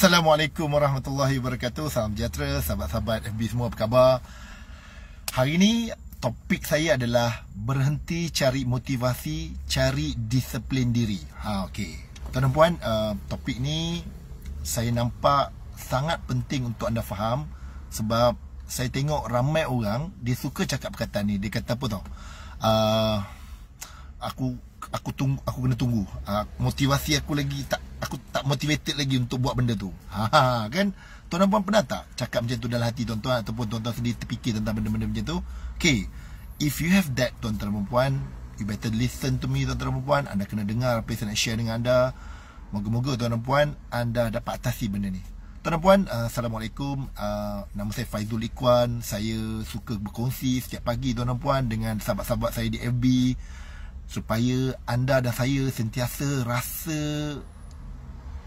Assalamualaikum warahmatullahi wabarakatuh Salam sejahtera, sahabat-sahabat FB semua apa khabar Hari ini topik saya adalah Berhenti cari motivasi, cari disiplin diri ha, okay. Tuan dan puan, uh, topik ni Saya nampak sangat penting untuk anda faham Sebab saya tengok ramai orang Dia suka cakap perkataan ni Dia kata apa tau uh, Aku aku tunggu aku kena tunggu uh, motivasi aku lagi tak aku tak motivated lagi untuk buat benda tu. Ha ha kan? Tuan dan puan pernah tak cakap macam tu dalam hati tuan-tuan ataupun tuan-tuan sendiri terfikir tentang benda-benda macam tu? Okay, if you have that tuan-tuan dan puan, you better listen to me tuan-tuan dan puan. Anda kena dengar apa yang saya nak share dengan anda. Moga-moga tuan dan puan anda dapat atasi benda ni. Tuan dan puan, uh, Assalamualaikum. Uh, nama saya Faizul Ikwan. Saya suka berkongsi setiap pagi tuan dan puan dengan sahabat-sahabat saya di FB supaya anda dan saya sentiasa rasa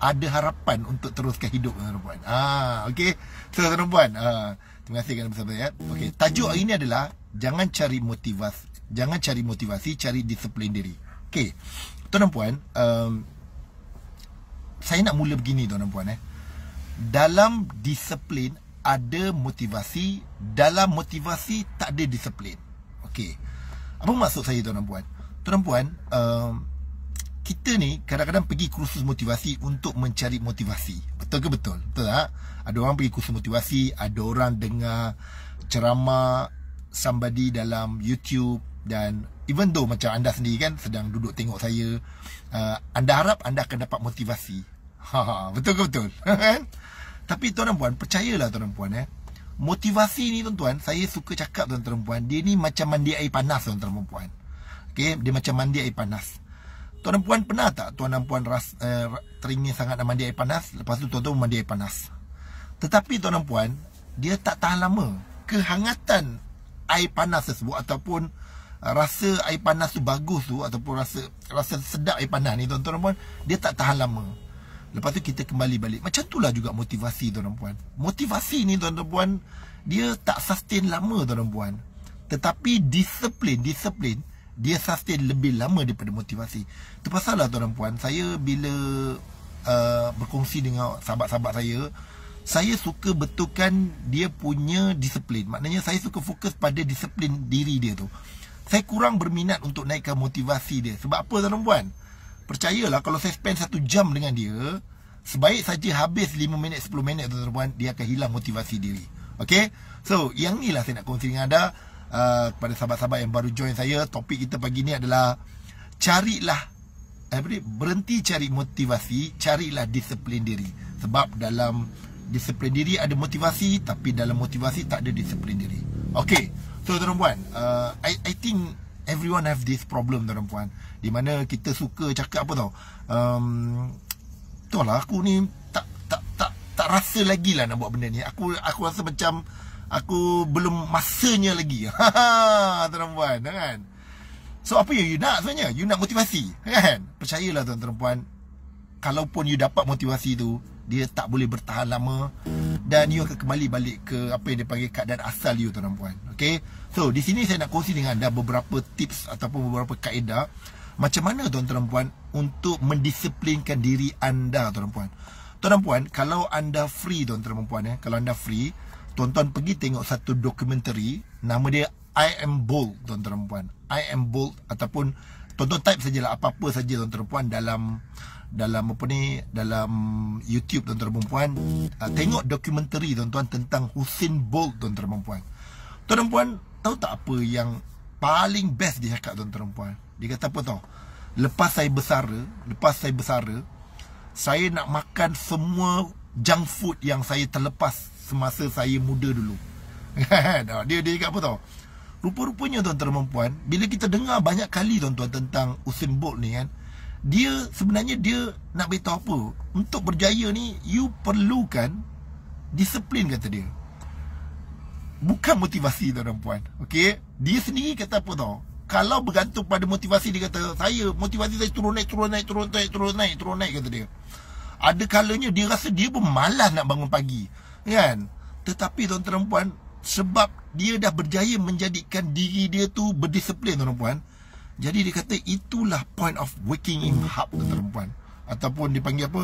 ada harapan untuk teruskan hidup eh, tuan perempuan. Ah, okey. So tuan perempuan, ah, terima kasih kerana bersama ya. Okey, tajuk hari ini adalah jangan cari motivasi, jangan cari motivasi, cari disiplin diri. Okey. Tuan perempuan, um, saya nak mula begini tuan perempuan eh. Dalam disiplin ada motivasi, dalam motivasi tak ada disiplin. Okey. Apa maksud saya tuan perempuan? Tuan perempuan, um, kita ni kadang-kadang pergi kursus motivasi untuk mencari motivasi. Betul ke betul? Betul tak? Ada orang pergi kursus motivasi, ada orang dengar ceramah somebody dalam YouTube dan even though macam anda sendiri kan sedang duduk tengok saya, uh, anda harap anda akan dapat motivasi. Ha, ha betul ke betul? Kan? Tapi tuan-tuan puan, percayalah tuan-tuan puan eh. Motivasi ni tuan-tuan, saya suka cakap tuan-tuan puan, dia ni macam mandi air panas tuan-tuan puan. Okay, dia macam mandi air panas. Tuan dan puan pernah tak tuan dan puan ras, eh, teringin sangat nak mandi air panas Lepas tu tuan-tuan mandi air panas Tetapi tuan dan puan Dia tak tahan lama Kehangatan air panas tersebut Ataupun rasa air panas tu bagus tu Ataupun rasa rasa sedap air panas ni tuan-tuan dan puan Dia tak tahan lama Lepas tu kita kembali balik Macam tu lah juga motivasi tuan dan puan Motivasi ni tuan dan puan Dia tak sustain lama tuan dan puan Tetapi disiplin Disiplin dia sustain lebih lama daripada motivasi. Itu pasal lah tuan puan, saya bila uh, berkongsi dengan sahabat-sahabat saya, saya suka betulkan dia punya disiplin. Maknanya saya suka fokus pada disiplin diri dia tu. Saya kurang berminat untuk naikkan motivasi dia. Sebab apa tuan puan? Percayalah kalau saya spend satu jam dengan dia, sebaik saja habis 5 minit, 10 minit tuan puan, dia akan hilang motivasi diri. Okay? So, yang ni lah saya nak kongsi dengan anda. Uh, pada sahabat-sahabat yang baru join saya topik kita pagi ni adalah carilah every berhenti cari motivasi carilah disiplin diri sebab dalam disiplin diri ada motivasi tapi dalam motivasi tak ada disiplin diri Okay, so tuan puan uh, i i think everyone have this problem tuan puan di mana kita suka cakap apa tau um, tu lah aku ni tak tak tak tak rasa lagi lah nak buat benda ni aku aku rasa macam aku belum masanya lagi. Ha tuan puan, ya kan? So apa yang you nak sebenarnya? You nak motivasi, ya kan? Percayalah tuan-tuan puan, kalaupun you dapat motivasi tu, dia tak boleh bertahan lama dan you akan kembali balik ke apa yang dipanggil keadaan asal you tuan-tuan puan. Okay? So di sini saya nak kongsi dengan anda beberapa tips ataupun beberapa kaedah macam mana tuan-tuan puan untuk mendisiplinkan diri anda tuan-tuan puan. Tuan-tuan puan, kalau anda free tuan-tuan puan ya, eh, kalau anda free, tuan-tuan pergi tengok satu dokumentari nama dia I am bold tuan-tuan puan I am bold ataupun tuan-tuan type sajalah apa-apa saja tuan-tuan puan dalam dalam apa ni dalam YouTube tuan-tuan puan uh, tengok dokumentari tuan-tuan tentang Hussein Bold tuan-tuan puan tuan-tuan puan tahu tak apa yang paling best dia cakap tuan-tuan puan dia kata apa tau lepas saya bersara lepas saya bersara saya nak makan semua junk food yang saya terlepas semasa saya muda dulu. Kan? dia dia cakap apa tau? Rupa-rupanya tuan-tuan dan puan, bila kita dengar banyak kali tuan-tuan tentang Usain Bolt ni kan, dia sebenarnya dia nak beritahu apa? Untuk berjaya ni you perlukan disiplin kata dia. Bukan motivasi tuan dan puan. Okey, dia sendiri kata apa tau? Kalau bergantung pada motivasi dia kata saya motivasi saya turun naik turun naik turun naik turun naik turun naik kata dia. Ada kalanya dia rasa dia pun malas nak bangun pagi kan tetapi tuan perempuan sebab dia dah berjaya menjadikan diri dia tu berdisiplin tuan perempuan jadi dia kata itulah point of waking him up tuan perempuan ataupun dipanggil apa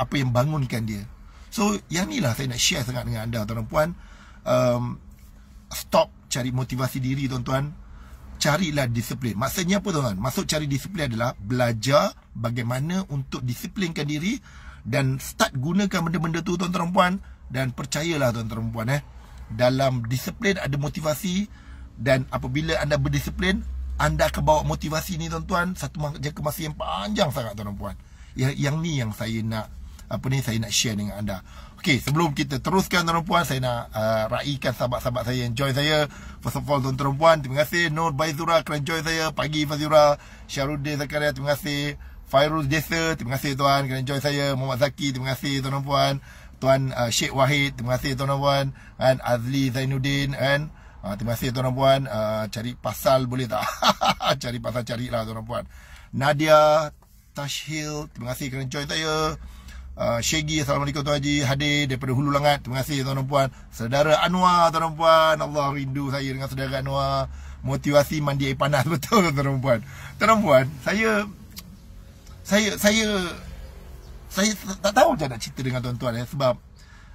apa yang bangunkan dia so yang ni lah saya nak share sangat dengan anda tuan perempuan um, stop cari motivasi diri tuan-tuan carilah disiplin. Maksudnya apa tuan-tuan? Maksud cari disiplin adalah belajar bagaimana untuk disiplinkan diri dan start gunakan benda-benda tu tuan-tuan dan puan dan percayalah tuan-tuan dan puan eh dalam disiplin ada motivasi dan apabila anda berdisiplin anda akan bawa motivasi ni tuan-tuan satu jangka masa yang panjang sangat tuan-tuan puan yang, yang ni yang saya nak apa ni saya nak share dengan anda Okay, sebelum kita teruskan tuan-tuan puan saya nak uh, raikan sahabat-sahabat saya yang join saya first of all tuan-tuan puan terima kasih Nur Baizura kerana join saya pagi Fazura Syarudin Zakaria terima kasih Fairuz Jesa, terima kasih tuan kerana join saya. Muhammad Zaki, terima kasih tuan dan puan. Tuan uh, Sheikh Wahid, terima kasih tuan dan puan. And Azli Zainuddin and uh, terima kasih tuan dan puan. Uh, cari pasal boleh tak? cari pasal carilah tuan dan puan. Nadia Tashil, terima kasih kerana join saya. Uh, Shaggy Assalamualaikum Tuan Haji Hadir daripada Hulu Langat Terima kasih Tuan dan Puan Saudara Anwar Tuan dan Puan Allah rindu saya dengan Saudara Anwar Motivasi mandi air panas Betul Tuan dan Puan Tuan dan Puan Saya saya saya saya tak tahu macam nak cerita dengan tuan-tuan eh sebab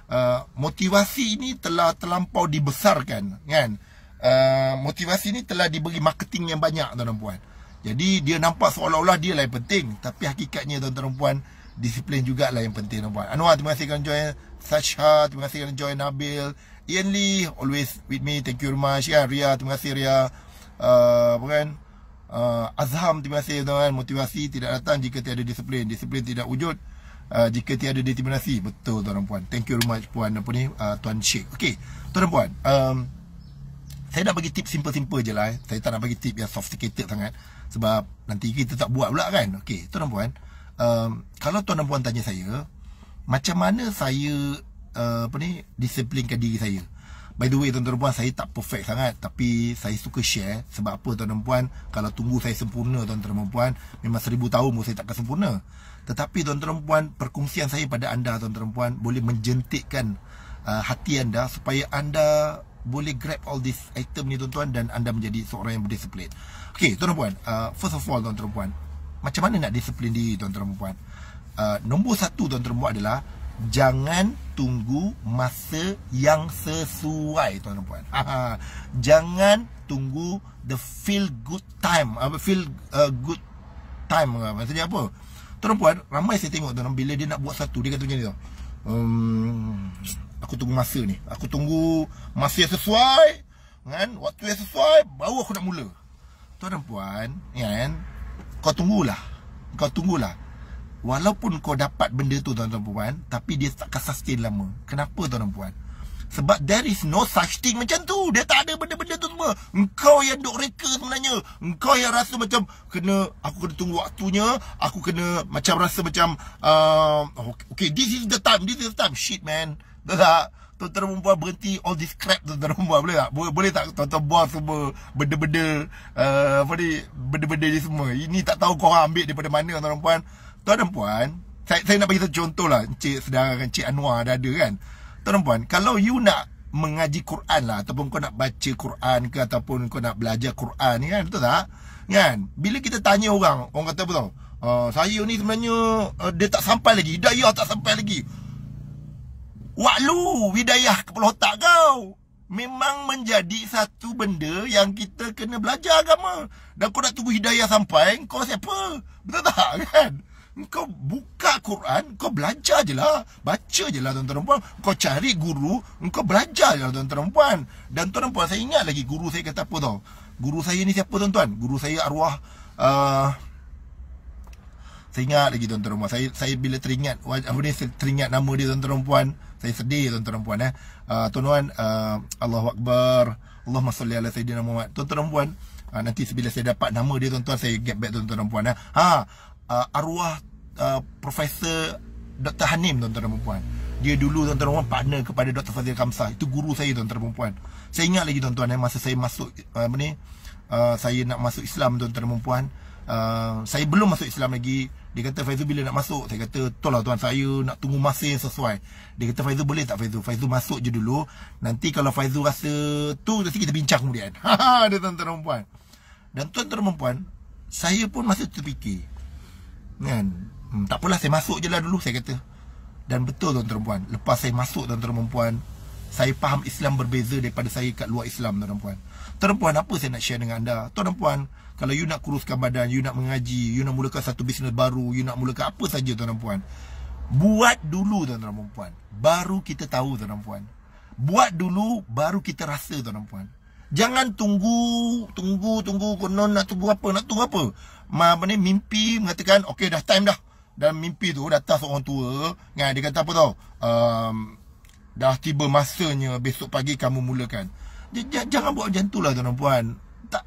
uh, motivasi ini telah terlampau dibesarkan kan uh, motivasi ini telah diberi marketing yang banyak tuan-tuan puan jadi dia nampak seolah-olah dia lah yang penting tapi hakikatnya tuan-tuan puan disiplin jugalah yang penting tuan puan Anwar terima kasih kerana join Sasha terima kasih kerana join Nabil Ian Lee always with me thank you very much ya Ria terima kasih Ria uh, apa kan uh, azham motivasi tuan motivasi tidak datang jika tiada disiplin disiplin tidak wujud uh, jika tiada determinasi betul tuan puan thank you very much puan apa ni uh, tuan Sheikh okay tuan puan um, saya nak bagi tip simple-simple je lah eh. saya tak nak bagi tip yang sophisticated sangat sebab nanti kita tak buat pula kan okay tuan puan um, kalau tuan puan tanya saya macam mana saya uh, apa ni disiplinkan diri saya By the way tuan-tuan dan puan saya tak perfect sangat Tapi saya suka share Sebab apa tuan-tuan dan puan Kalau tunggu saya sempurna tuan-tuan dan puan Memang seribu tahun pun saya takkan sempurna Tetapi tuan-tuan dan puan Perkongsian saya pada anda tuan-tuan dan puan Boleh menjentikkan uh, hati anda Supaya anda boleh grab all this item ni tuan-tuan Dan anda menjadi seorang yang berdisiplin Okay tuan-tuan puan uh, First of all tuan-tuan puan Macam mana nak disiplin diri tuan-tuan puan uh, Nombor satu tuan-tuan puan adalah jangan tunggu masa yang sesuai tuan dan puan. jangan tunggu the feel good time. Apa feel uh, good time ke? Maksudnya apa? Tuan dan puan, ramai saya tengok tuan dan bila dia nak buat satu dia kata macam ni tau. Um, aku tunggu masa ni. Aku tunggu masa yang sesuai kan waktu yang sesuai baru aku nak mula. Tuan dan ya puan, kan? Kau tunggulah. Kau tunggulah. Walaupun kau dapat benda tu tuan-tuan puan Tapi dia takkan sustain lama Kenapa tuan-tuan puan? Sebab there is no such thing macam tu Dia tak ada benda-benda tu semua Engkau yang duk reka sebenarnya Engkau yang rasa macam Kena Aku kena tunggu waktunya Aku kena Macam rasa macam uh, okay, oh, okay this is the time This is the time Shit man Betul tak? Tuan-tuan perempuan berhenti All this crap tuan-tuan perempuan Boleh tak? Boleh, boleh tak tuan-tuan buat semua Benda-benda uh, Apa ni Benda-benda ni semua Ini tak tahu korang ambil daripada mana tuan-tuan perempuan Tuan dan puan, saya, saya nak bagi satu contoh lah, Encik Sedara dan Encik Anwar dah ada kan. Tuan dan puan, kalau you nak mengaji Quran lah, ataupun kau nak baca Quran ke, ataupun kau nak belajar Quran ni kan, betul tak? Kan? Bila kita tanya orang, orang kata apa tau? Uh, saya ni sebenarnya, uh, dia tak sampai lagi, hidayah tak sampai lagi. Waklu, hidayah kepala otak kau. Memang menjadi satu benda yang kita kena belajar agama. Dan kau nak tunggu hidayah sampai, kau siapa? Betul tak? Kan? Kau buka Quran, kau belajar je lah. Baca je lah tuan-tuan puan. Kau cari guru, kau belajar je lah tuan-tuan puan. Dan tuan-tuan puan, saya ingat lagi guru saya kata apa tau. Guru saya ni siapa tuan-tuan? Guru saya arwah... Uh, saya ingat lagi tuan-tuan puan. Saya, saya bila teringat, apa ni, teringat nama dia tuan-tuan puan. Saya sedih tuan-tuan puan eh. Uh, tuan-tuan, uh, Allahuakbar. Allahumma salli ala Sayyidina Muhammad. Tuan-tuan puan, uh, nanti bila saya dapat nama dia tuan-tuan, saya get back tuan-tuan puan eh. Ha, Uh, arwah uh, Profesor Dr. Hanim tuan-tuan dan perempuan Dia dulu tuan-tuan dan perempuan partner kepada Dr. Fazil Kamsah Itu guru saya tuan-tuan dan perempuan Saya ingat lagi tuan-tuan eh, masa saya masuk uh, apa ni, uh, Saya nak masuk Islam tuan-tuan dan perempuan uh, Saya belum masuk Islam lagi Dia kata Faizul bila nak masuk Saya kata tolong lah tuan saya nak tunggu masa yang sesuai Dia kata Faizul boleh tak Faizul Faizul masuk je dulu Nanti kalau Faizul rasa tu nanti kita bincang kemudian Haha dia tuan-tuan dan perempuan Dan tuan-tuan dan perempuan Saya pun masih terfikir Kan Hmm, tak apalah saya masuk je lah dulu saya kata. Dan betul tuan-tuan perempuan. Lepas saya masuk tuan-tuan perempuan. Saya faham Islam berbeza daripada saya kat luar Islam tuan-tuan perempuan. Tuan-tuan perempuan apa saya nak share dengan anda. Tuan-tuan perempuan. Kalau you nak kuruskan badan. You nak mengaji. You nak mulakan satu bisnes baru. You nak mulakan apa saja tuan-tuan perempuan. Buat dulu tuan-tuan perempuan. Baru kita tahu tuan-tuan perempuan. Buat dulu baru kita rasa tuan-tuan perempuan. Jangan tunggu, tunggu, tunggu, konon nak tunggu apa, nak tunggu apa. Ma, apa ni, mimpi mengatakan, okey dah time dah. Dan mimpi tu datang seorang tua kan dia kata apa tau um, dah tiba masanya besok pagi kamu mulakan jangan buat macam tu lah tuan puan tak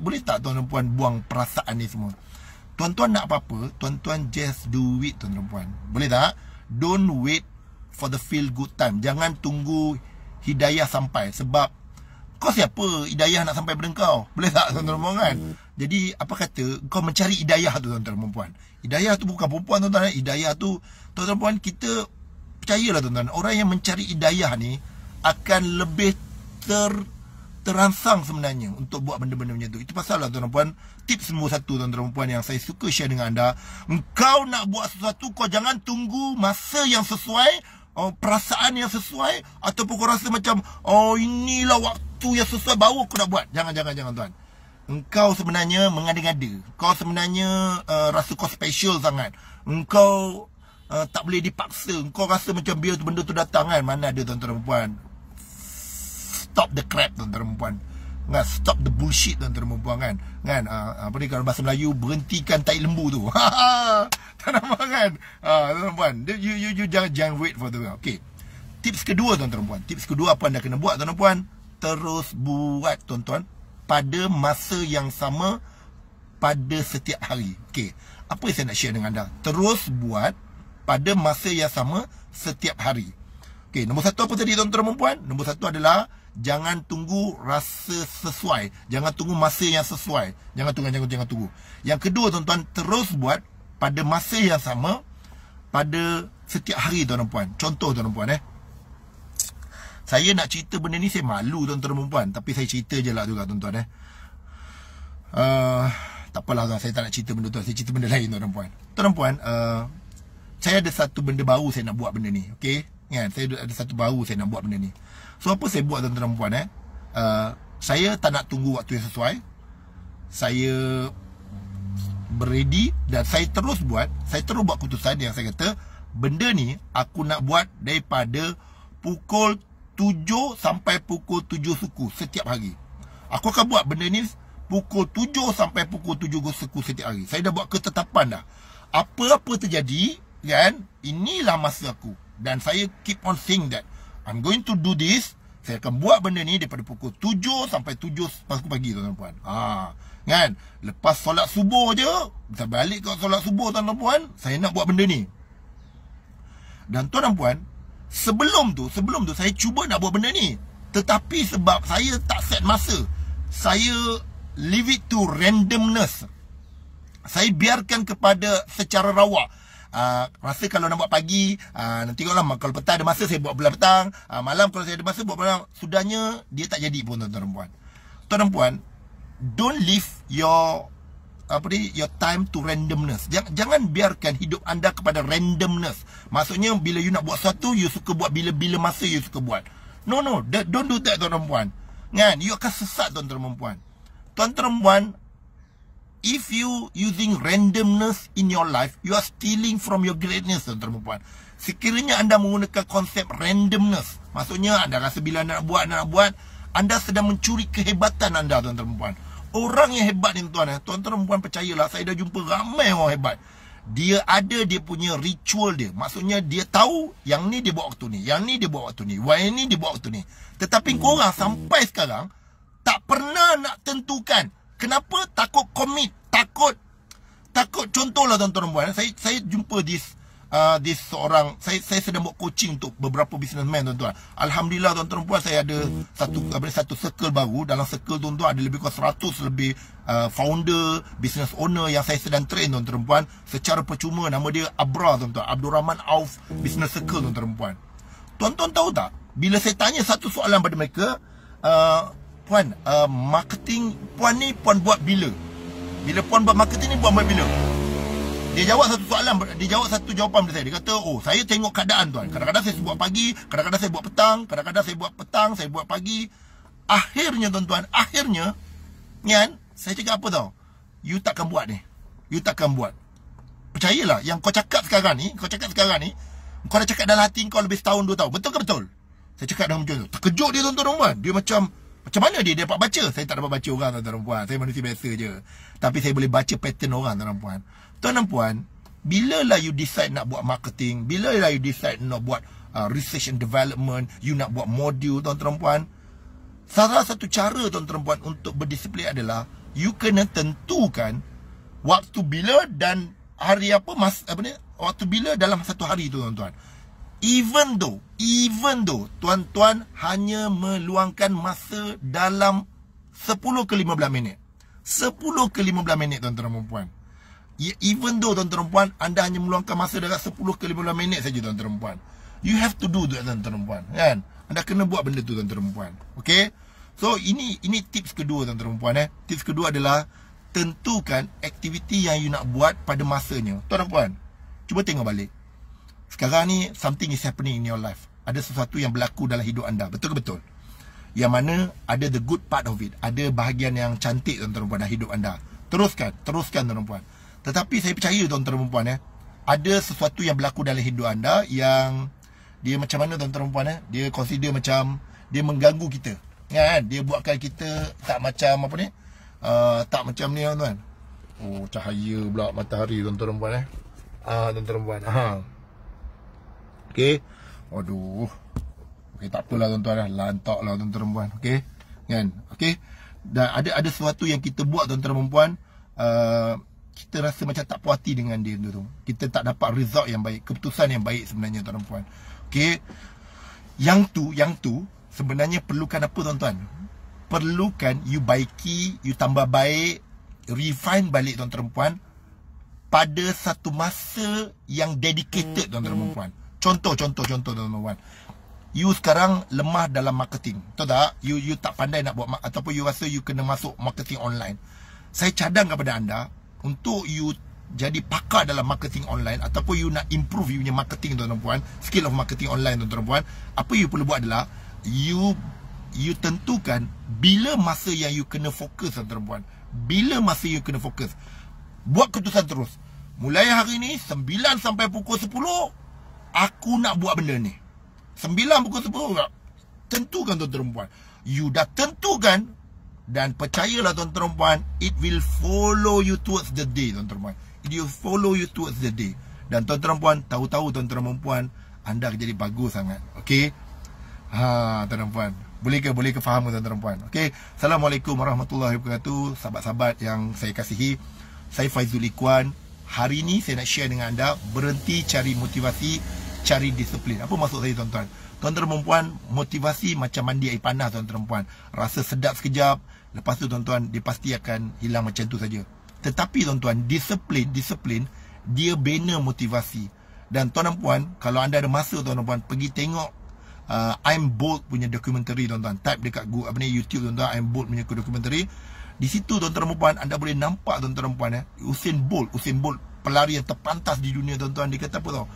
boleh tak tuan puan buang perasaan ni semua tuan-tuan nak apa-apa tuan-tuan just do it tuan puan boleh tak don't wait for the feel good time jangan tunggu hidayah sampai sebab kau siapa hidayah nak sampai pada kau? Boleh tak tuan-tuan perempuan kan? Jadi apa kata kau mencari hidayah tu tuan-tuan perempuan. Hidayah tu bukan perempuan tuan-tuan. Eh. Hidayah tu tuan-tuan perempuan kita percayalah tuan-tuan. Orang yang mencari hidayah ni akan lebih ter terangsang sebenarnya untuk buat benda-benda macam tu. Itu pasal lah tuan-tuan perempuan. Tips semua satu tuan-tuan perempuan yang saya suka share dengan anda. Engkau nak buat sesuatu kau jangan tunggu masa yang sesuai Oh perasaan yang sesuai ataupun kau rasa macam oh inilah waktu yang sesuai baru aku nak buat. Jangan jangan jangan tuan. Engkau sebenarnya mengada-ngada. Kau sebenarnya uh, rasa kau special sangat. Engkau uh, tak boleh dipaksa. Engkau rasa macam biar benda tu datang kan. Mana ada tuan-tuan dan Stop the crap tuan-tuan dan Ngan stop the bullshit tuan tuan perempuan kan. Kan uh, apa ni kalau bahasa Melayu berhentikan tai lembu tu. Ha, ha. tuan perempuan kan. Ah uh, tuan perempuan you you you jangan jangan wait for the girl. Okay. Tips kedua tuan perempuan. Tips kedua apa anda kena buat tuan perempuan? Terus buat tuan-tuan pada masa yang sama pada setiap hari. Okay, Apa yang saya nak share dengan anda? Terus buat pada masa yang sama setiap hari. Okay, nombor satu apa tadi tuan-tuan dan puan? Nombor satu adalah jangan tunggu rasa sesuai jangan tunggu masa yang sesuai jangan tunggu jangan jangan tunggu yang kedua tuan-tuan terus buat pada masa yang sama pada setiap hari tuan dan puan contoh tuan dan puan eh saya nak cerita benda ni saya malu tuan-tuan dan puan tapi saya cerita je lah juga tuan-tuan eh uh, tak apalah tuan saya tak nak cerita benda tu saya cerita benda lain tuan dan puan tuan dan puan uh, saya ada satu benda baru saya nak buat benda ni okay? kan saya ada satu baru saya nak buat benda ni So apa saya buat tuan-tuan dan puan eh? Uh, saya tak nak tunggu waktu yang sesuai. Saya beredi dan saya terus buat. Saya terus buat keputusan yang saya kata benda ni aku nak buat daripada pukul 7 sampai pukul 7 suku setiap hari. Aku akan buat benda ni pukul 7 sampai pukul 7 suku setiap hari. Saya dah buat ketetapan dah. Apa-apa terjadi kan inilah masa aku dan saya keep on saying that I'm going to do this. Saya akan buat benda ni daripada pukul 7 sampai 7 pukul pagi tuan puan. Ha, kan? Lepas solat subuh je, bisa balik ke solat subuh tuan puan. saya nak buat benda ni. Dan tuan puan sebelum tu, sebelum tu saya cuba nak buat benda ni. Tetapi sebab saya tak set masa, saya leave it to randomness. Saya biarkan kepada secara rawak uh, rasa kalau nak buat pagi uh, ah, nanti kalau lah kalau petang ada masa saya buat belah petang uh, malam kalau saya ada masa buat malam sudahnya dia tak jadi pun tuan-tuan perempuan tuan-tuan perempuan don't leave your apa ni your time to randomness jangan, jangan biarkan hidup anda kepada randomness maksudnya bila you nak buat satu you suka buat bila-bila masa you suka buat no no don't do that tuan-tuan perempuan kan you akan sesat tuan-tuan perempuan tuan-tuan perempuan If you using randomness in your life, you are stealing from your greatness, tuan-tuan dan puan. Sekiranya anda menggunakan konsep randomness, maksudnya anda rasa bila anda nak buat, anda nak buat, anda sedang mencuri kehebatan anda, tuan-tuan dan puan. Orang yang hebat ni, tuan-tuan, eh, tuan-tuan dan puan percayalah, saya dah jumpa ramai orang hebat. Dia ada dia punya ritual dia. Maksudnya dia tahu yang ni dia buat waktu ni. Yang ni dia buat waktu ni. Yang ni dia buat waktu ni. Tetapi hmm. korang sampai sekarang tak pernah nak tentukan. Kenapa takut commit? Takut takut contohlah tuan-tuan puan, eh. saya saya jumpa this uh, this seorang saya saya sedang buat coaching untuk beberapa businessman tuan-tuan. Alhamdulillah tuan-tuan puan saya ada satu apa satu circle baru dalam circle tuan-tuan ada lebih kurang seratus lebih uh, founder, business owner yang saya sedang train tuan-tuan puan secara percuma nama dia Abra tuan-tuan, Abdul Rahman Auf Business Circle tuan-tuan puan. Tuan-tuan tahu tak bila saya tanya satu soalan pada mereka uh, Puan, uh, marketing puan ni puan buat bila? Bila puan buat marketing ni puan buat bila? Dia jawab satu soalan, dia jawab satu jawapan pada saya. Dia kata, oh saya tengok keadaan tuan. Kadang-kadang saya buat pagi, kadang-kadang saya buat petang, kadang-kadang saya buat petang, saya buat pagi. Akhirnya tuan-tuan, akhirnya, kan, saya cakap apa tau? You takkan buat ni. You takkan buat. Percayalah, yang kau cakap sekarang ni, kau cakap sekarang ni, kau dah cakap dalam hati kau lebih setahun, dua tahun. Betul ke betul? Saya cakap dengan macam tu. Terkejut dia tuan-tuan, dia macam, macam mana dia dapat baca? Saya tak dapat baca orang tuan-tuan dan puan. Saya manusia biasa je. Tapi saya boleh baca pattern orang tuan-tuan dan puan. Tuan dan puan, lah you decide nak buat marketing, Bila lah you decide nak buat uh, research and development, you nak buat modul tuan-tuan dan puan, salah satu cara tuan-tuan dan puan untuk berdisiplin adalah you kena tentukan waktu bila dan hari apa mas apa ni waktu bila dalam satu hari tu tuan-tuan. Even though, even though tuan-tuan hanya meluangkan masa dalam 10 ke 15 minit. 10 ke 15 minit tuan-tuan dan puan. Even though tuan-tuan dan puan anda hanya meluangkan masa dalam 10 ke 15 minit saja tuan-tuan dan puan. You have to do that tuan-tuan dan puan, kan? Anda kena buat benda tu tuan-tuan dan puan. Okay? So ini ini tips kedua tuan-tuan dan puan eh. Tips kedua adalah tentukan aktiviti yang you nak buat pada masanya. Tuan-tuan dan puan, cuba tengok balik sekarang ni something is happening in your life. Ada sesuatu yang berlaku dalam hidup anda. Betul ke betul? Yang mana ada the good part of it. Ada bahagian yang cantik tuan-tuan puan dalam hidup anda. Teruskan, teruskan tuan-tuan puan. Tetapi saya percaya tuan-tuan perempuan ya. Eh, ada sesuatu yang berlaku dalam hidup anda yang dia macam mana tuan-tuan puan ya? Dia consider macam dia mengganggu kita. Kan? Dia buatkan kita tak macam apa ni? Uh, tak macam ni tuan-tuan. Oh cahaya pula matahari tuan-tuan puan eh. Ah tuan-tuan puan. Ha. uh Okey. Aduh. Okey tak apalah tuan-tuan dah lantaklah tuan-tuan perempuan. Okey. Kan? Okey. Dan ada ada sesuatu yang kita buat tuan-tuan perempuan uh, kita rasa macam tak puati dengan dia tu. Kita tak dapat result yang baik, keputusan yang baik sebenarnya tuan-tuan perempuan. Okey. Yang tu, yang tu sebenarnya perlukan apa tuan-tuan? Perlukan you baiki, you tambah baik, refine balik tuan-tuan perempuan pada satu masa yang dedicated tuan-tuan hmm. perempuan. Mm-hmm. Contoh, contoh, contoh tuan-tuan. You sekarang lemah dalam marketing. Tahu tak? You, you tak pandai nak buat ataupun you rasa you kena masuk marketing online. Saya cadang kepada anda untuk you jadi pakar dalam marketing online ataupun you nak improve you punya marketing tuan-tuan puan, skill of marketing online tuan-tuan puan, apa you perlu buat adalah you you tentukan bila masa yang you kena fokus tuan-tuan puan. Bila masa you kena fokus. Buat keputusan terus. Mulai hari ni 9 sampai pukul 10 Aku nak buat benda ni Sembilan pukul 10 Tentukan tuan-tuan perempuan You dah tentukan Dan percayalah tuan-tuan perempuan It will follow you towards the day tuan-tuan perempuan It will follow you towards the day Dan tuan-tuan perempuan Tahu-tahu tuan-tuan perempuan Anda akan jadi bagus sangat Okay Ha, tuan perempuan Boleh ke? Boleh ke faham tuan-tuan perempuan Okay Assalamualaikum warahmatullahi wabarakatuh Sahabat-sahabat yang saya kasihi Saya Faizul Ikhwan hari ini saya nak share dengan anda berhenti cari motivasi cari disiplin apa maksud saya tuan-tuan tuan-tuan dan motivasi macam mandi air panas tuan-tuan dan rasa sedap sekejap lepas tu tuan-tuan dia pasti akan hilang macam tu saja tetapi tuan-tuan disiplin disiplin dia bina motivasi dan tuan dan puan kalau anda ada masa tuan dan puan pergi tengok uh, I'm Bold punya dokumentari tuan-tuan type dekat apa ni YouTube tuan-tuan I'm Bold punya dokumentari di situ tuan-tuan dan puan anda boleh nampak tuan-tuan dan puan ya. Usain Bolt, Usain Bolt pelari yang terpantas di dunia tuan-tuan dia kata apa tau?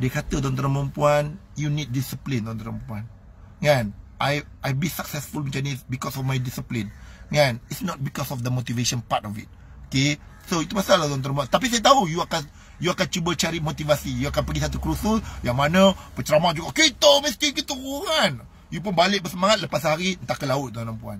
Dia kata tuan-tuan dan puan you need discipline tuan-tuan dan puan. Kan? I I be successful macam ni because of my discipline. Kan? It's not because of the motivation part of it. Okay? So itu masalah tuan-tuan dan puan. Tapi saya tahu you akan You akan cuba cari motivasi. You akan pergi satu kursus yang mana penceramah juga. Kita mesti kita kan. You pun balik bersemangat lepas hari entah ke laut tuan-tuan dan puan.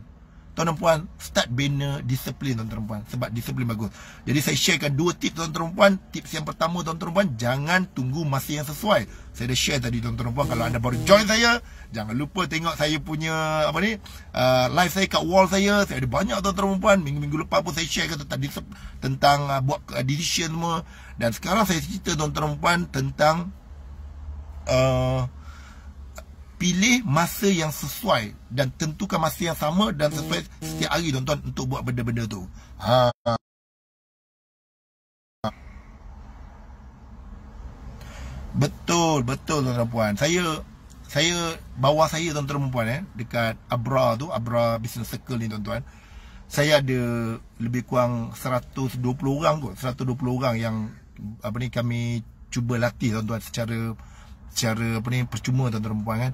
Tuan dan puan Start bina disiplin tuan dan puan Sebab disiplin bagus Jadi saya sharekan dua tips tuan dan puan Tips yang pertama tuan dan puan Jangan tunggu masa yang sesuai Saya dah share tadi tuan dan puan Kalau anda baru join saya Jangan lupa tengok saya punya Apa ni uh, Live saya kat wall saya Saya ada banyak tuan dan puan Minggu-minggu lepas pun saya sharekan tadi Tentang uh, buat uh, decision semua Dan sekarang saya cerita tuan dan puan Tentang uh, pilih masa yang sesuai dan tentukan masa yang sama dan sesuai setiap hari tuan-tuan untuk buat benda-benda tu. Ha. Betul, betul tuan-tuan puan. Saya saya bawah saya tuan-tuan dan puan eh dekat Abra tu, Abra Business Circle ni tuan-tuan. Saya ada lebih kurang 120 orang kot, 120 orang yang apa ni kami cuba latih tuan-tuan secara secara apa ni percuma tuan-tuan dan puan kan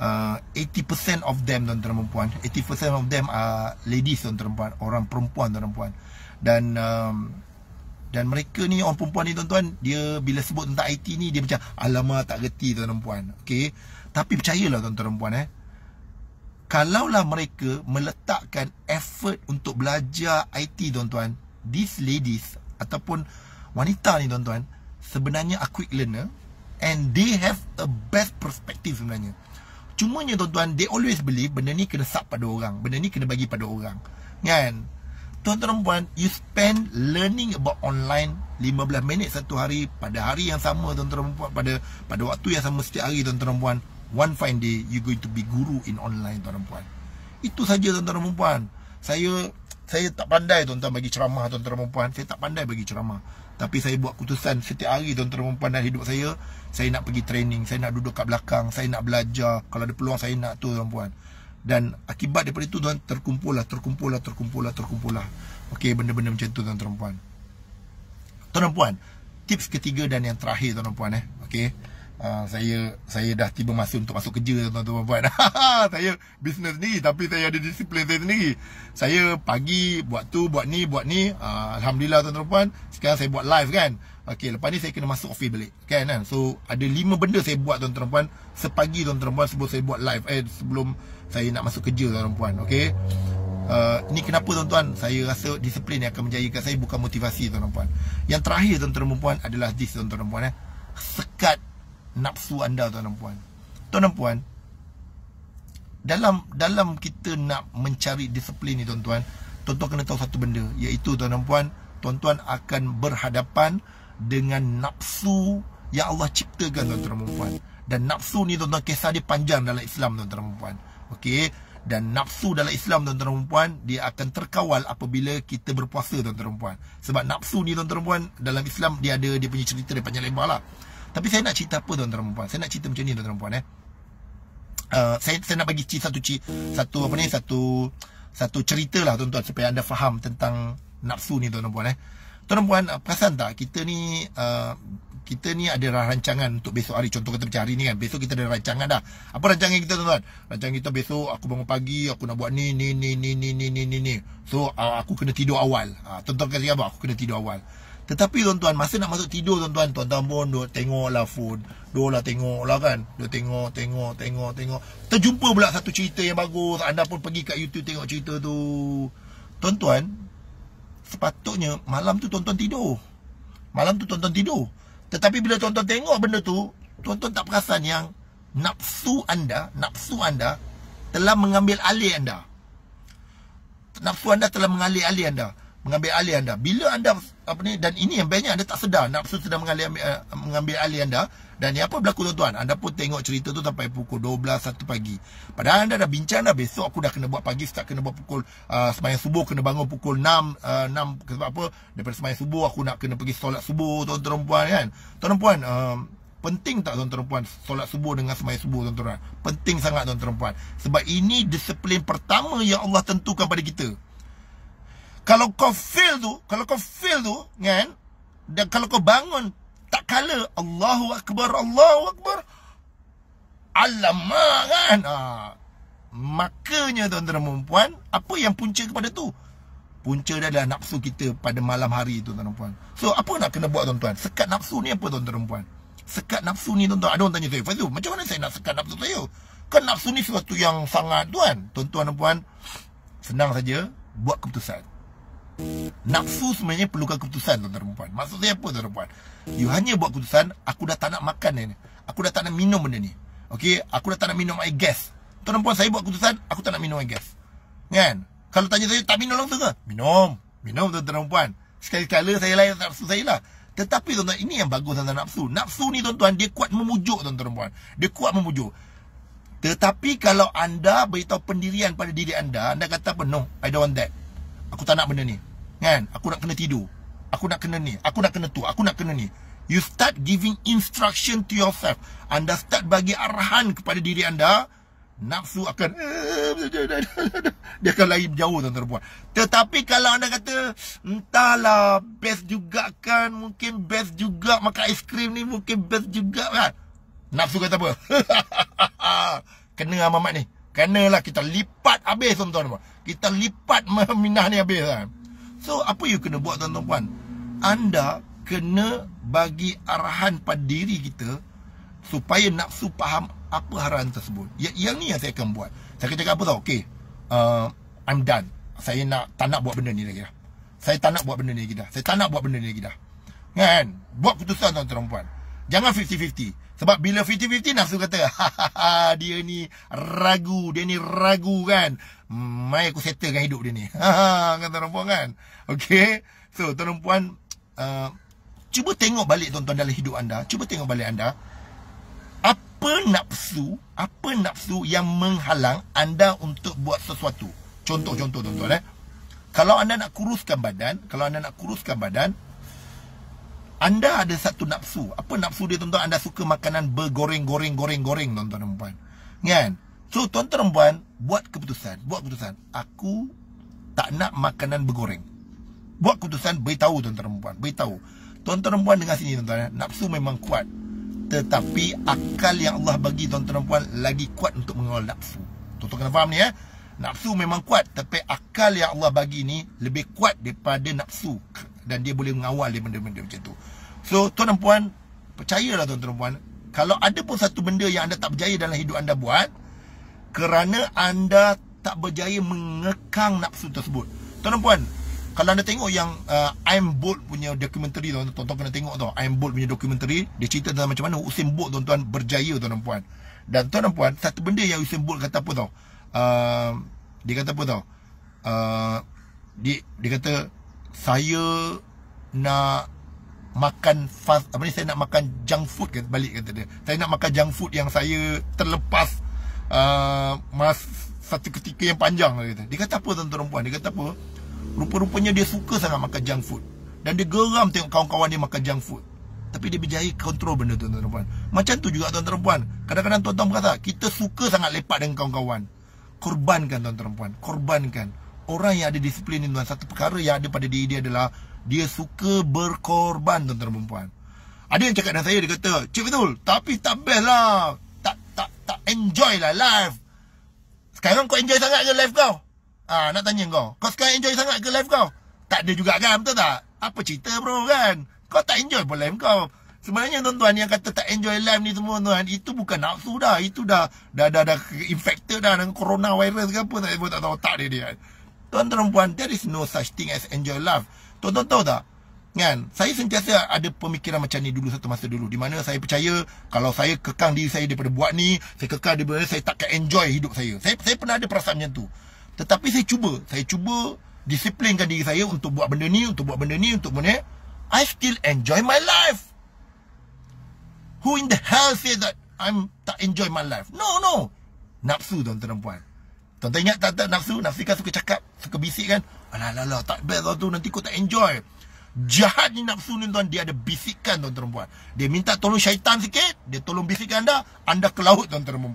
uh, eh, 80% of them tuan-tuan dan puan 80% of them are ladies tuan-tuan dan puan orang perempuan tuan-tuan puan dan um, dan mereka ni orang perempuan ni tuan-tuan dia bila sebut tentang IT ni dia macam alamak tak reti tuan-tuan dan puan okey tapi percayalah tuan-tuan dan puan eh kalaulah mereka meletakkan effort untuk belajar IT tuan-tuan these ladies ataupun wanita ni tuan-tuan sebenarnya a quick learner and they have a best perspective sebenarnya. Cuma Cumanya tuan-tuan, they always believe benda ni kena sap pada orang. Benda ni kena bagi pada orang. Kan? Tuan-tuan dan puan, you spend learning about online 15 minit satu hari pada hari yang sama tuan-tuan dan puan. Pada, pada waktu yang sama setiap hari tuan-tuan dan puan. One fine day, you going to be guru in online tuan-tuan dan puan. Itu saja tuan-tuan dan puan. Saya saya tak pandai tuan-tuan bagi ceramah tuan-tuan dan puan. Saya tak pandai bagi ceramah. Tapi saya buat keputusan setiap hari tuan-tuan dan puan dalam hidup saya saya nak pergi training, saya nak duduk kat belakang, saya nak belajar. Kalau ada peluang saya nak tu tuan-puan. Dan akibat daripada itu tuan terkumpul terkumpul lah, lah, terkumpul lah, terkumpul lah. Okey, benda-benda macam tu tuan-tuan. Tuan-puan, tips ketiga dan yang terakhir tuan-puan eh. Okey. Uh, saya saya dah tiba masa untuk masuk kerja tuan-tuan puan. saya business ni tapi saya ada disiplin saya sendiri. Saya pagi buat tu, buat ni, buat ni. Uh, alhamdulillah tuan-tuan puan, sekarang saya buat live kan. Okey, lepas ni saya kena masuk ofis balik. Kan kan? So, ada lima benda saya buat tuan-tuan perempuan. Sepagi tuan-tuan perempuan sebelum saya buat live. Eh, sebelum saya nak masuk kerja tuan-tuan perempuan. Okey? Uh, ni kenapa tuan-tuan saya rasa disiplin yang akan menjayakan saya bukan motivasi tuan-tuan puan yang terakhir tuan-tuan puan adalah this tuan-tuan puan eh. sekat nafsu anda tuan-tuan puan tuan-tuan puan dalam dalam kita nak mencari disiplin ni tuan-tuan tuan-tuan kena tahu satu benda iaitu tuan-tuan puan tuan-tuan akan berhadapan dengan nafsu yang Allah ciptakan tuan-tuan dan puan. Dan nafsu ni tuan-tuan kisah dia panjang dalam Islam tuan-tuan dan puan. Okey. Dan nafsu dalam Islam tuan-tuan dan puan dia akan terkawal apabila kita berpuasa tuan-tuan dan puan. Sebab nafsu ni tuan-tuan dan puan dalam Islam dia ada dia punya cerita dia panjang lebar lah. Tapi saya nak cerita apa tuan-tuan dan puan? Saya nak cerita macam ni tuan-tuan dan puan eh. Uh, saya, saya nak bagi cerita satu cerita satu apa ni satu satu cerita lah tuan-tuan supaya anda faham tentang nafsu ni tuan-tuan dan puan eh. Tuan-puan, ah, perasan tak kita ni uh, kita ni ada rancangan untuk besok hari. Contoh kita macam hari ni kan. Besok kita ada rancangan dah. Apa rancangan kita tuan-tuan? Rancangan kita besok aku bangun pagi, aku nak buat ni, ni, ni, ni, ni, ni, ni, ni, ni. So, uh, aku kena tidur awal. Uh, tuan-tuan kasi apa? Aku kena tidur awal. Tetapi tuan-tuan, masa nak masuk tidur tuan-tuan, tuan-tuan pun duk tengok lah phone. Duk lah tengok lah kan. Duk tengok, tengok, tengok, tengok. Terjumpa pula satu cerita yang bagus. Anda pun pergi kat YouTube tengok cerita tu. Tuan-tuan, sepatutnya malam tu tonton tidur. Malam tu tonton tidur. Tetapi bila tonton tengok benda tu, tonton tak perasan yang nafsu anda, nafsu anda telah mengambil alih anda. Nafsu anda telah mengalih alih anda, mengambil alih anda. Bila anda apa ni dan ini yang banyak anda tak sedar, nafsu sedang mengambil eh, mengambil alih anda. Dan yang apa berlaku tuan-tuan Anda pun tengok cerita tu sampai pukul 12, satu pagi Padahal anda dah bincang dah Besok aku dah kena buat pagi Start kena buat pukul uh, semayang subuh Kena bangun pukul 6 6 uh, sebab apa Daripada semayang subuh Aku nak kena pergi solat subuh Tuan-tuan puan kan Tuan-tuan puan uh, Penting tak tuan-tuan puan Solat subuh dengan semayang subuh tuan-tuan Penting sangat tuan-tuan puan Sebab ini disiplin pertama Yang Allah tentukan pada kita Kalau kau fail tu Kalau kau fail tu kan dan kalau kau bangun tak kala Allahu Akbar, Allahu Akbar. Alamak kan? Ha. Makanya tuan-tuan dan puan, apa yang punca kepada tu? Punca dia adalah nafsu kita pada malam hari tu tuan-tuan dan puan. So, apa nak kena buat tuan-tuan? Sekat nafsu ni apa tuan-tuan dan puan? Sekat nafsu ni tuan-tuan, ada orang tanya saya, Fazul, macam mana saya nak sekat nafsu saya? Kan nafsu ni sesuatu yang sangat tuan. Tuan-tuan dan puan, senang saja buat keputusan. Nafsu sebenarnya perlukan keputusan tuan-tuan dan puan. Maksud saya apa tuan-tuan You hanya buat keputusan, aku dah tak nak makan ni. Aku dah tak nak minum benda ni. Okey, aku dah tak nak minum air gas. Tuan-tuan puan, saya buat keputusan, aku tak nak minum air gas. Kan? Kalau tanya saya, tak minum langsung ke? Minum. Minum tuan-tuan dan puan. sekali kali saya layan nafsu saya lah. Tetapi tuan-tuan, ini yang bagus tentang nafsu. Nafsu ni tuan-tuan, dia kuat memujuk tuan-tuan dan puan. Dia kuat memujuk. Tetapi kalau anda beritahu pendirian pada diri anda, anda kata apa? No, I don't want that. Aku tak nak benda ni kan aku nak kena tidur aku nak kena ni aku nak kena tu aku nak kena ni you start giving instruction to yourself anda start bagi arahan kepada diri anda nafsu akan dia akan lari jauh tuan terbuat tetapi kalau anda kata entahlah best juga kan mungkin best juga makan krim ni mungkin best juga kan nafsu kata apa kena amat ni kena lah kita lipat habis tuan-tuan kita lipat meminah ni habis kan So apa you kena buat tuan-tuan Anda kena bagi arahan pada diri kita Supaya nafsu faham apa arahan tersebut ya, Yang ni yang saya akan buat Saya akan cakap apa tau Okay uh, I'm done Saya nak, tak nak buat benda ni lagi dah Saya tak nak buat benda ni lagi dah Saya tak nak buat benda ni lagi dah Kan Buat keputusan tuan-tuan Jangan 50-50 sebab bila 50-50 nafsu kata, Hahaha, ha, ha, dia ni ragu, dia ni ragu kan. Mai aku settlekan hidup dia ni. Ha, kan tuan puan kan. Okay. So tuan puan, uh, cuba tengok balik tuan-tuan dalam hidup anda. Cuba tengok balik anda. Apa nafsu, apa nafsu yang menghalang anda untuk buat sesuatu. Contoh-contoh tuan-tuan eh. Kalau anda nak kuruskan badan, kalau anda nak kuruskan badan, anda ada satu nafsu. Apa nafsu dia tuan-tuan? Anda suka makanan bergoreng-goreng-goreng-goreng tuan-tuan dan puan. Kan? So tuan-tuan dan puan buat keputusan. Buat keputusan. Aku tak nak makanan bergoreng. Buat keputusan beritahu tuan-tuan dan puan. Beritahu. Tuan-tuan dan puan dengar sini tuan-tuan. Nafsu memang kuat. Tetapi akal yang Allah bagi tuan-tuan dan puan lagi kuat untuk mengawal nafsu. Tuan-tuan kena faham ni ya. Eh? Nafsu memang kuat. Tapi akal yang Allah bagi ni lebih kuat daripada nafsu dan dia boleh mengawal dia benda-benda macam tu. So, tuan dan puan, percayalah tuan dan puan, kalau ada pun satu benda yang anda tak berjaya dalam hidup anda buat, kerana anda tak berjaya mengekang nafsu tersebut. Tuan dan puan, kalau anda tengok yang uh, I'm Bolt punya dokumentari tuan-tuan, tuan-tuan kena tengok tu. I'm Bolt punya dokumentari, dia cerita tentang macam mana Usain Bolt tuan-tuan berjaya tuan dan puan. Dan tuan dan puan, satu benda yang Usain Bolt kata apa tau? Uh, dia kata apa tau? Uh, dia, dia kata, saya nak makan fast apa ni saya nak makan junk food kan balik kata dia saya nak makan junk food yang saya terlepas uh, mas satu ketika yang panjang dia kata dia kata apa tuan tuan puan dia kata apa rupa-rupanya dia suka sangat makan junk food dan dia geram tengok kawan-kawan dia makan junk food tapi dia berjaya kontrol benda tuan tuan puan macam tu juga tuan tuan puan kadang-kadang tuan tuan berkata kita suka sangat lepak dengan kawan-kawan korbankan tuan tuan puan korbankan orang yang ada disiplin ni tuan satu perkara yang ada pada diri dia adalah dia suka berkorban tuan-tuan perempuan. Ada yang cakap dengan saya dia kata, "Cik betul, tapi tak best lah. Tak tak tak enjoy lah life." Sekarang kau enjoy sangat ke life kau? Ah, ha, nak tanya kau. Kau sekarang enjoy sangat ke life kau? Tak ada juga kan, betul tak? Apa cerita bro kan? Kau tak enjoy pun life kau. Sebenarnya tuan-tuan yang kata tak enjoy life ni semua tuan, itu bukan nafsu dah. Itu dah dah dah, dah infected dah dengan coronavirus ke apa tak tahu tak dia dia. Tuan tuan perempuan, there is no such thing as enjoy love. Tuan tuan tahu tak? Kan? Saya sentiasa ada pemikiran macam ni dulu satu masa dulu. Di mana saya percaya kalau saya kekang diri saya daripada buat ni, saya kekang daripada saya takkan enjoy hidup saya. Saya, saya pernah ada perasaan macam tu. Tetapi saya cuba, saya cuba disiplinkan diri saya untuk buat benda ni, untuk buat benda ni, untuk benda ni. I still enjoy my life. Who in the hell say that I'm tak enjoy my life? No, no. Nafsu tuan-tuan dan puan. Tuan-tuan ingat tak, tak nafsu? Nafsu kan suka cakap, suka bisik kan? Alah, alah, alah, tak best lah tu, nanti kau tak enjoy. Jahat ni nafsu ni tuan, dia ada bisikan tuan-tuan Dia minta tolong syaitan sikit, dia tolong bisikan anda, anda ke laut tuan-tuan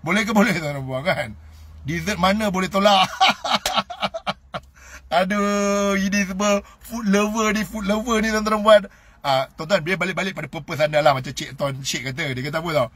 Boleh ke boleh tuan-tuan kan? Dessert mana boleh tolak? Aduh, ini semua food lover ni, food lover ni ah, tuan-tuan perempuan. Uh, tuan-tuan, dia balik-balik pada purpose anda lah macam Cik Tuan Cik kata. Dia kata apa tau?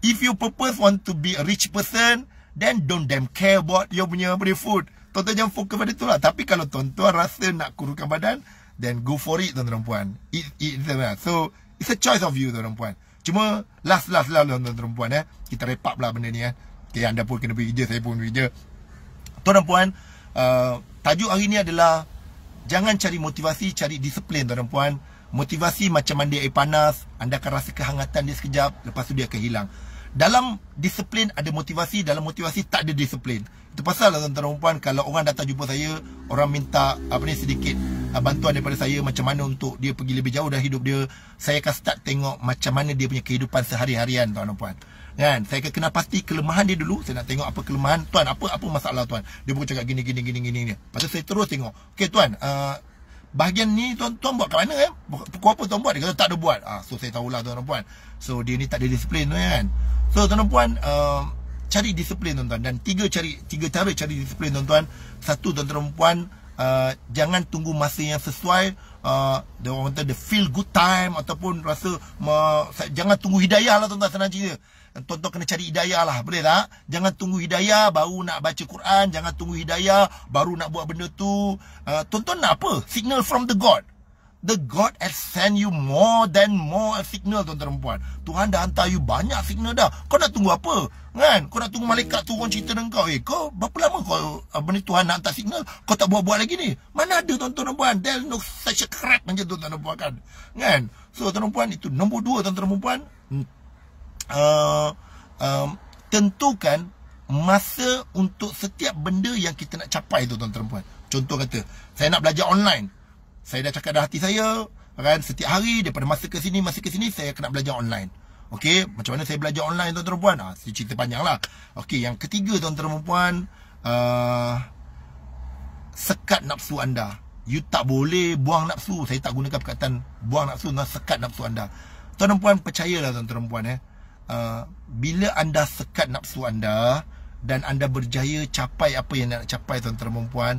If you purpose want to be a rich person, Then don't them care about your punya body food. Tuan-tuan jangan fokus pada tu lah. Tapi kalau tuan-tuan rasa nak kurukan badan, then go for it tuan-tuan puan. It, it, it, so, it's a choice of you tuan-tuan puan. Cuma, last last lah tuan-tuan puan eh. Kita repak pula benda ni eh. Okay, anda pun kena pergi kerja, saya pun kerja. Tuan-tuan puan, uh, tajuk hari ni adalah jangan cari motivasi, cari disiplin tuan-tuan puan. Motivasi macam mandi air panas, anda akan rasa kehangatan dia sekejap, lepas tu dia akan hilang. Dalam disiplin ada motivasi, dalam motivasi tak ada disiplin. Itu pasal lah tuan-tuan perempuan kalau orang datang jumpa saya, orang minta apa ni sedikit uh, bantuan daripada saya macam mana untuk dia pergi lebih jauh dalam hidup dia, saya akan start tengok macam mana dia punya kehidupan sehari-harian tuan-tuan perempuan. Kan? Saya akan kena pasti kelemahan dia dulu, saya nak tengok apa kelemahan tuan, apa apa masalah tuan. Dia pun cakap gini gini gini gini ni. Pasal saya terus tengok. okay tuan, uh, bahagian ni tuan-tuan buat kat mana eh? Pukul apa tuan buat? Dia kata tak ada buat. Ah, uh, so saya tahulah tuan-tuan perempuan. So dia ni tak ada disiplin tu ya kan. So tuan puan uh, cari disiplin tuan-tuan dan tiga cari tiga cara cari disiplin tuan-tuan. Satu tuan perempuan uh, jangan tunggu masa yang sesuai uh, the, kata, the feel good time ataupun rasa uh, jangan tunggu hidayah lah tuan-tuan senang cerita. Tuan-tuan kena cari hidayah lah Boleh tak? Jangan tunggu hidayah Baru nak baca Quran Jangan tunggu hidayah Baru nak buat benda tu uh, Tuan-tuan nak apa? Signal from the God the God has sent you more than more signal tuan-tuan dan puan. Tuhan dah hantar you banyak signal dah. Kau nak tunggu apa? Kan? Kau nak tunggu malaikat turun cerita dengan kau. Eh, kau berapa lama kau benda Tuhan nak hantar signal? Kau tak buat-buat lagi ni? Mana ada tuan-tuan dan puan? There's no such a crap macam tuan-tuan dan puan kan? Kan? So, tuan-tuan dan puan, itu nombor dua tuan-tuan dan puan. Hmm. Uh, um, tentukan masa untuk setiap benda yang kita nak capai tu tuan-tuan dan puan. Contoh kata, saya nak belajar online saya dah cakap dah hati saya kan setiap hari daripada masa ke sini masa ke sini saya kena belajar online okey macam mana saya belajar online tuan-tuan puan ah ha, cerita panjanglah okey yang ketiga tuan-tuan puan uh, sekat nafsu anda you tak boleh buang nafsu saya tak gunakan perkataan buang nafsu nak sekat nafsu anda tuan-tuan puan percayalah tuan-tuan puan eh uh, bila anda sekat nafsu anda dan anda berjaya capai apa yang nak capai tuan-tuan puan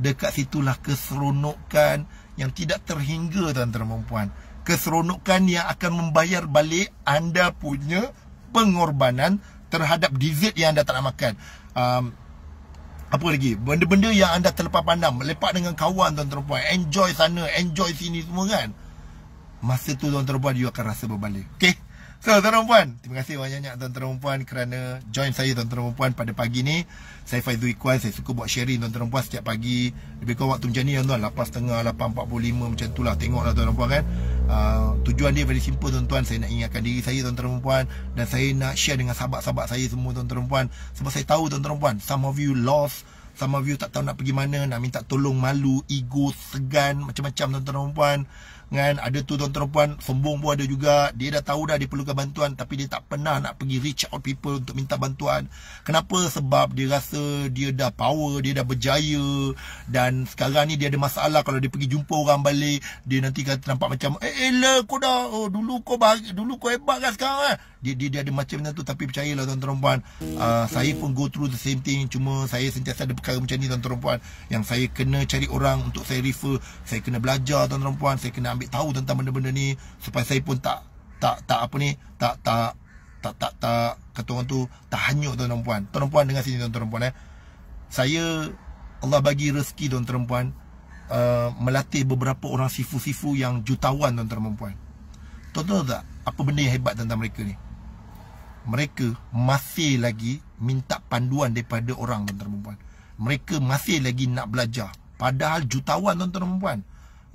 dekat situlah keseronokan yang tidak terhingga tuan-tuan dan puan. Keseronokan yang akan membayar balik anda punya pengorbanan terhadap dessert yang anda tak nak makan. Um, apa lagi? Benda-benda yang anda terlepas pandang. Lepak dengan kawan tuan-tuan dan puan. Enjoy sana, enjoy sini semua kan. Masa tu tuan-tuan dan puan, you akan rasa berbalik. Okay? So tuan-tuan dan puan Terima kasih banyak-banyak tuan-tuan dan puan Kerana join saya tuan-tuan dan puan pada pagi ni Saya Faizu Iqbal Saya suka buat sharing tuan-tuan dan puan setiap pagi Lebih kurang waktu macam ni tuan-tuan 8.30, 8.45 macam tu lah Tengoklah tuan-tuan dan puan kan uh, Tujuan dia very simple tuan-tuan Saya nak ingatkan diri saya tuan-tuan dan puan Dan saya nak share dengan sahabat-sahabat saya semua tuan-tuan dan puan Sebab saya tahu tuan-tuan dan puan Some of you lost Some of you tak tahu nak pergi mana Nak minta tolong malu Ego, segan Macam-macam tuan-tuan dan puan kan ada tu tuan-tuan puan sembung pun ada juga dia dah tahu dah dia perlukan bantuan tapi dia tak pernah nak pergi reach out people untuk minta bantuan kenapa sebab dia rasa dia dah power dia dah berjaya dan sekarang ni dia ada masalah kalau dia pergi jumpa orang balik dia nanti kata nampak macam eh ela eh, kau dah oh, dulu kau bahagi, dulu kau hebat kan sekarang eh? dia, dia, dia ada macam macam tu tapi percayalah tuan-tuan puan uh, saya pun go through the same thing cuma saya sentiasa ada perkara macam ni tuan-tuan puan yang saya kena cari orang untuk saya refer saya kena belajar tuan-tuan puan saya kena ambil tahu tentang benda-benda ni supaya saya pun tak tak tak apa ni tak tak tak tak tak kata orang tu tak hanyut tuan perempuan tuan perempuan dengan sini tuan perempuan eh saya Allah bagi rezeki tuan perempuan uh, eh, melatih beberapa orang sifu-sifu yang jutawan tuan perempuan tuan tahu tak apa benda yang hebat tentang mereka ni mereka masih lagi minta panduan daripada orang tuan perempuan mereka masih lagi nak belajar padahal jutawan tuan perempuan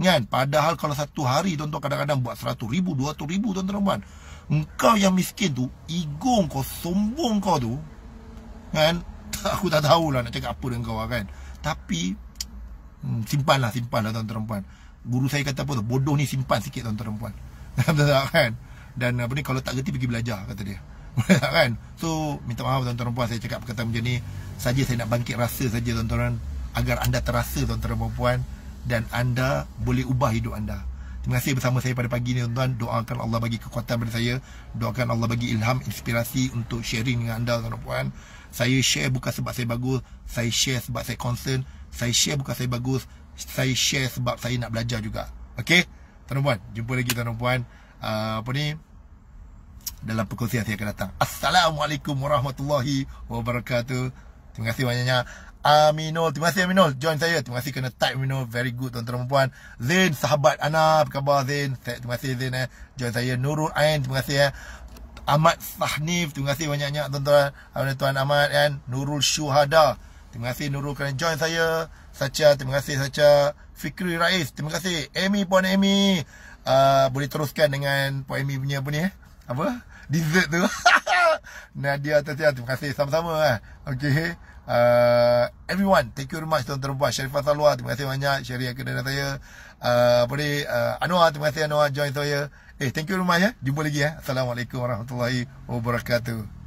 Kan? Padahal kalau satu hari tuan-tuan kadang-kadang buat seratus ribu, dua ratus ribu tuan-tuan puan. Engkau yang miskin tu, igong kau, sombong kau tu. Kan? Aku tak tahulah nak cakap apa dengan kau lah kan. Tapi, hmm, simpanlah, simpanlah tuan-tuan puan. Guru saya kata apa tu, bodoh ni simpan sikit tuan-tuan puan. kan? Dan apa ni, kalau tak kerti pergi belajar kata dia. kan? So, minta maaf tuan-tuan puan saya cakap perkataan macam ni. Saja saya nak bangkit rasa saja tuan-tuan. Agar anda terasa tuan-tuan puan dan anda boleh ubah hidup anda. Terima kasih bersama saya pada pagi ini tuan-tuan. Doakan Allah bagi kekuatan pada saya. Doakan Allah bagi ilham, inspirasi untuk sharing dengan anda tuan-tuan. Saya share bukan sebab saya bagus. Saya share sebab saya concern. Saya share bukan saya bagus. Saya share sebab saya nak belajar juga. Okey? Tuan-tuan, jumpa lagi tuan-tuan. Uh, apa ni? Dalam perkongsian saya akan datang. Assalamualaikum warahmatullahi wabarakatuh. Terima kasih banyak-banyak. Aminul. Terima kasih Aminul. Join saya. Terima kasih kena type Aminul. Very good tuan-tuan perempuan. Zain, sahabat Ana. Apa khabar Zain? Terima kasih Zain. Eh. Join saya. Nurul Ain. Terima kasih. Eh. Ahmad Sahnif. Terima kasih banyaknya tuan-tuan. Abang Tuan Ahmad. Eh. Nurul Syuhada. Terima kasih Nurul kerana join saya. Sacha. Terima kasih Sacha. Fikri Rais. Terima kasih. Amy Puan Amy. Uh, boleh teruskan dengan Puan Amy punya apa ni eh? Apa? Dessert tu. Nadia Tatiana. Terima kasih sama-sama. Eh. Okay. Okay uh, everyone thank you very much tuan-tuan perempuan Syarifah Salwa terima kasih banyak Syarifah yang kena saya uh, apa ni uh, Anwar terima kasih Anwar join saya eh thank you very much ya jumpa lagi ya Assalamualaikum warahmatullahi wabarakatuh